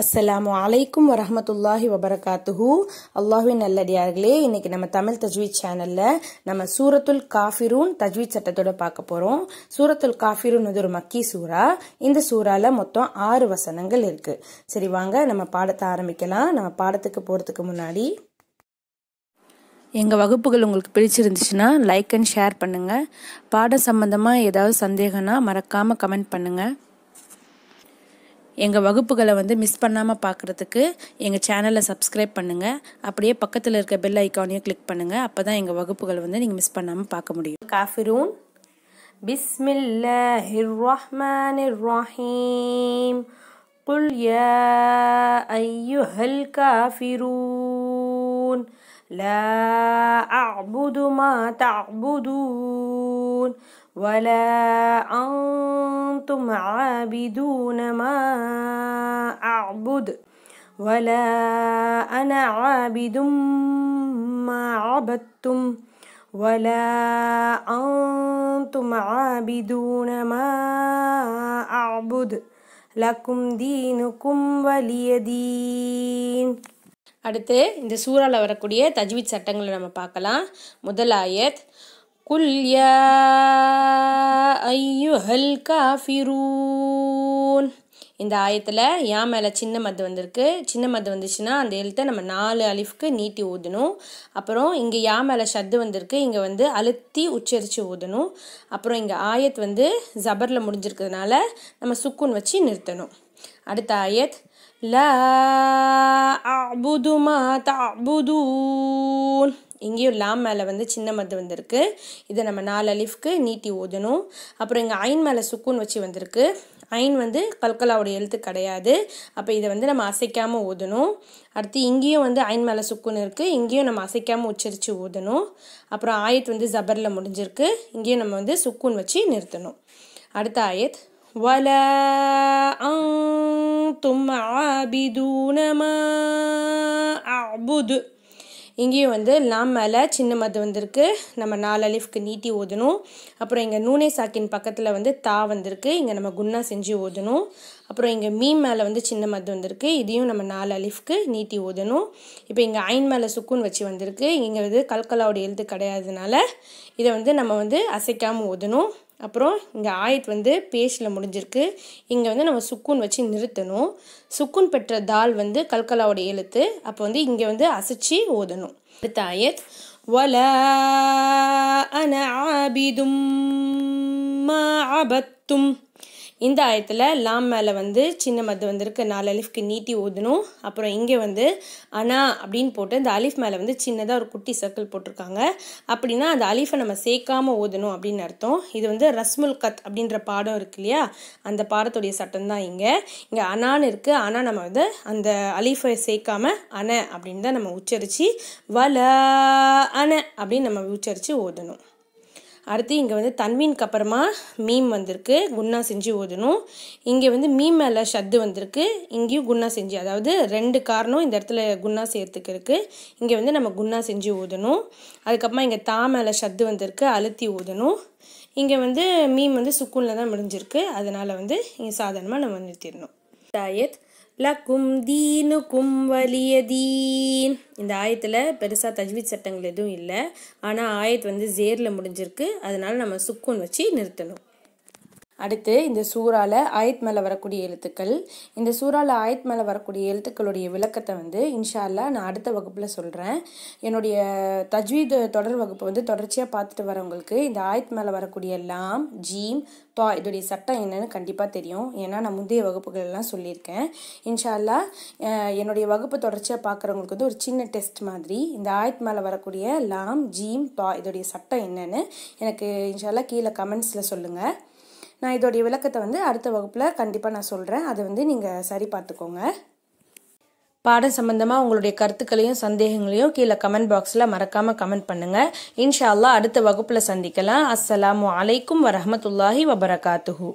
அஸ்ஸலாமு அலைக்கும் வரமத்துல்லாஹி வபரகாத்துஹு அல்லாஹின் நல்லடியார்களே இன்னைக்கு நம்ம தமிழ் தஜ்வீத் சேனலில் நம்ம சூரத்துல் காஃபிரூன் தஜ்வீத் சட்டத்தோட பார்க்க போகிறோம் சூரத்துல் காஃபிரூன் இது ஒரு மக்கி சூரா இந்த சூறால மொத்தம் ஆறு வசனங்கள் இருக்குது சரி வாங்க நம்ம பாடத்தை ஆரம்பிக்கலாம் நம்ம பாடத்துக்கு போகிறதுக்கு முன்னாடி எங்கள் வகுப்புகள் உங்களுக்கு பிடிச்சிருந்துச்சுன்னா லைக் அண்ட் ஷேர் பண்ணுங்கள் பாடம் சம்மந்தமாக ஏதாவது சந்தேகம்னா மறக்காமல் கமெண்ட் பண்ணுங்கள் எங்கள் வகுப்புகளை வந்து மிஸ் பண்ணாமல் பார்க்குறதுக்கு எங்கள் சேனலை சப்ஸ்கிரைப் பண்ணுங்கள் அப்படியே பக்கத்தில் இருக்க பெல் ஐக்கானையும் கிளிக் பண்ணுங்கள் அப்போ தான் எங்கள் வகுப்புகளை வந்து நீங்கள் மிஸ் பண்ணாமல் பார்க்க முடியும் காஃபிரூன் بسم الله الرحمن قل يا أيها الكافرون لا أعبد ما تعبدون ولا أنتم عابدون ما أعبد ولا أنا عابد ما عبدتم ولا أنتم عابدون ما أعبد لكم دينكم ولي دين அடுத்து இந்த சூறாவில் வரக்கூடிய தஜ்வீத் சட்டங்களை நம்ம பார்க்கலாம் முதல் ஆயத் குல் இந்த ஆயத்தில் யா மேலே சின்ன மது வந்திருக்கு சின்ன மது வந்துச்சுன்னா அந்த எழுத்தை நம்ம நாலு அலிஃப்க்கு நீட்டி ஊதணும் அப்புறம் இங்கே யா மேலே ஷத்து வந்திருக்கு இங்கே வந்து அழுத்தி உச்சரித்து ஊதணும் அப்புறம் இங்கே ஆயத் வந்து ஜபரில் முடிஞ்சிருக்கிறதுனால நம்ம சுக்குன் வச்சு நிறுத்தணும் அடுத்த ஆயத் அபுது மா இங்கேயும் லாம் மேலே வந்து சின்ன மது வந்திருக்கு இதை நம்ம நாலு அலிஃப்க்கு நீட்டி ஓதணும் அப்புறம் இங்கே ஐன் மேலே சுக்குன்னு வச்சு வந்திருக்கு ஐன் வந்து கல்கலாவுடைய எழுத்து கிடையாது அப்போ இதை வந்து நம்ம அசைக்காமல் ஓதணும் அடுத்து இங்கேயும் வந்து ஐன் மேலே சுக்குன்னு இருக்குது இங்கேயும் நம்ம அசைக்காமல் உச்சரித்து ஓதணும் அப்புறம் ஆயத் வந்து ஜபரில் முடிஞ்சிருக்கு இங்கேயும் நம்ம வந்து சுக்குன் வச்சு நிறுத்தணும் அடுத்த ஆயத் வல தும் ஆபிதூனமா அபுது இங்கேயும் வந்து லாம் மேலே சின்ன மது வந்திருக்கு நம்ம நாலு நீட்டி ஓதணும் அப்புறம் இங்கே நூனே சாக்கின் பக்கத்தில் வந்து தா வந்திருக்கு இங்கே நம்ம குன்னா செஞ்சு ஓதணும் அப்புறம் இங்கே மீன் மேலே வந்து சின்ன மது வந்திருக்கு இதையும் நம்ம நாலு நீட்டி ஓதணும் இப்போ இங்கே ஐன் மேலே சுக்குன் வச்சு வந்திருக்கு இங்கே வந்து கல்கலாவோட எழுத்து கிடையாதுனால இதை வந்து நம்ம வந்து அசைக்காமல் ஓதணும் அப்புறம் இங்கே ஆயத் வந்து பேஷில் முடிஞ்சிருக்கு இங்கே வந்து நம்ம சுக்குன் வச்சு நிறுத்தணும் சுக்குன் பெற்ற தால் வந்து கல்கலாவோட எழுத்து அப்போ வந்து இங்கே வந்து அசைச்சி ஓதணும் அடுத்த ஆயத் வல அன ஆபிதும் மா இந்த ஆயத்தில் லாம் மேலே வந்து சின்ன மது வந்திருக்கு நாலு அலிஃப்க்கு நீட்டி ஊதணும் அப்புறம் இங்கே வந்து அனா அப்படின்னு போட்டு இந்த அலிஃப் மேலே வந்து சின்னதாக ஒரு குட்டி சர்க்கிள் போட்டிருக்காங்க அப்படின்னா அந்த அலிஃபை நம்ம சேர்க்காமல் ஓதணும் அப்படின்னு அர்த்தம் இது வந்து ரஸ்முல் கத் அப்படின்ற பாடம் இருக்கு இல்லையா அந்த பாடத்துடைய சட்டம் தான் இங்கே இங்கே அனான்னு இருக்குது ஆனால் நம்ம வந்து அந்த அலிஃபை சேர்க்காம அன அப்படின்னு தான் நம்ம உச்சரித்து வல அன அப்படின்னு நம்ம உச்சரித்து ஓதணும் அடுத்து இங்கே வந்து தன்வீனுக்கு அப்புறமா மீம் வந்திருக்கு குன்னா செஞ்சு ஓதணும் இங்கே வந்து மீம் மேலே ஷத்து வந்திருக்கு இங்கேயும் குன்னா செஞ்சு அதாவது ரெண்டு காரணம் இந்த இடத்துல குன்னா சேர்த்துக்கு இருக்குது இங்கே வந்து நம்ம குன்னா செஞ்சு ஓதணும் அதுக்கப்புறமா இங்கே தா மேலே ஷத்து வந்திருக்கு அழுத்தி ஓதணும் இங்கே வந்து மீம் வந்து சுக்குனில் தான் முடிஞ்சிருக்கு அதனால் வந்து இங்கே சாதாரணமாக நம்ம நிறுத்திடணும் தாயத் லக்கும் தீனுக்கும் வலிய தீன் இந்த ஆயத்தில் பெருசாக தஜ்வீத் சட்டங்கள் எதுவும் இல்லை ஆனால் ஆயத் வந்து ஜேரில் முடிஞ்சிருக்கு அதனால் நம்ம சுக்குன் வச்சு நிறுத்தணும் அடுத்து இந்த சூறால ஆயத் மேலே வரக்கூடிய எழுத்துக்கள் இந்த சூறால ஆயத் மேலே வரக்கூடிய எழுத்துக்களுடைய விளக்கத்தை வந்து இன்ஷால்லா நான் அடுத்த வகுப்பில் சொல்கிறேன் என்னுடைய தஜ்வீது தொடர் வகுப்பு வந்து தொடர்ச்சியாக பார்த்துட்டு வரவங்களுக்கு இந்த ஆயத் மேலே வரக்கூடிய லாம் ஜீம் பா இதோடைய சட்டம் என்னன்னு கண்டிப்பாக தெரியும் ஏன்னா நான் முந்தைய வகுப்புகள் எல்லாம் சொல்லியிருக்கேன் இன்ஷால்லா என்னுடைய வகுப்பு தொடர்ச்சியாக பார்க்குறவங்களுக்கு வந்து ஒரு சின்ன டெஸ்ட் மாதிரி இந்த ஆயத் மேலே வரக்கூடிய லாம் ஜீம் பா இதோடைய சட்டம் என்னன்னு எனக்கு இன்ஷால்லா கீழே கமெண்ட்ஸில் சொல்லுங்கள் நான் இதோடைய விளக்கத்தை வந்து அடுத்த வகுப்பில் கண்டிப்பாக நான் சொல்கிறேன் அதை வந்து நீங்கள் சரி பார்த்துக்கோங்க பாடம் சம்பந்தமாக உங்களுடைய கருத்துக்களையும் சந்தேகங்களையும் கீழே கமெண்ட் பாக்ஸில் மறக்காமல் கமெண்ட் பண்ணுங்கள் இன்ஷா அல்லா அடுத்த வகுப்பில் சந்திக்கலாம் அஸ்ஸலாமு அலைக்கும் வரமத்துல்லாஹி வபரகாத்துஹூ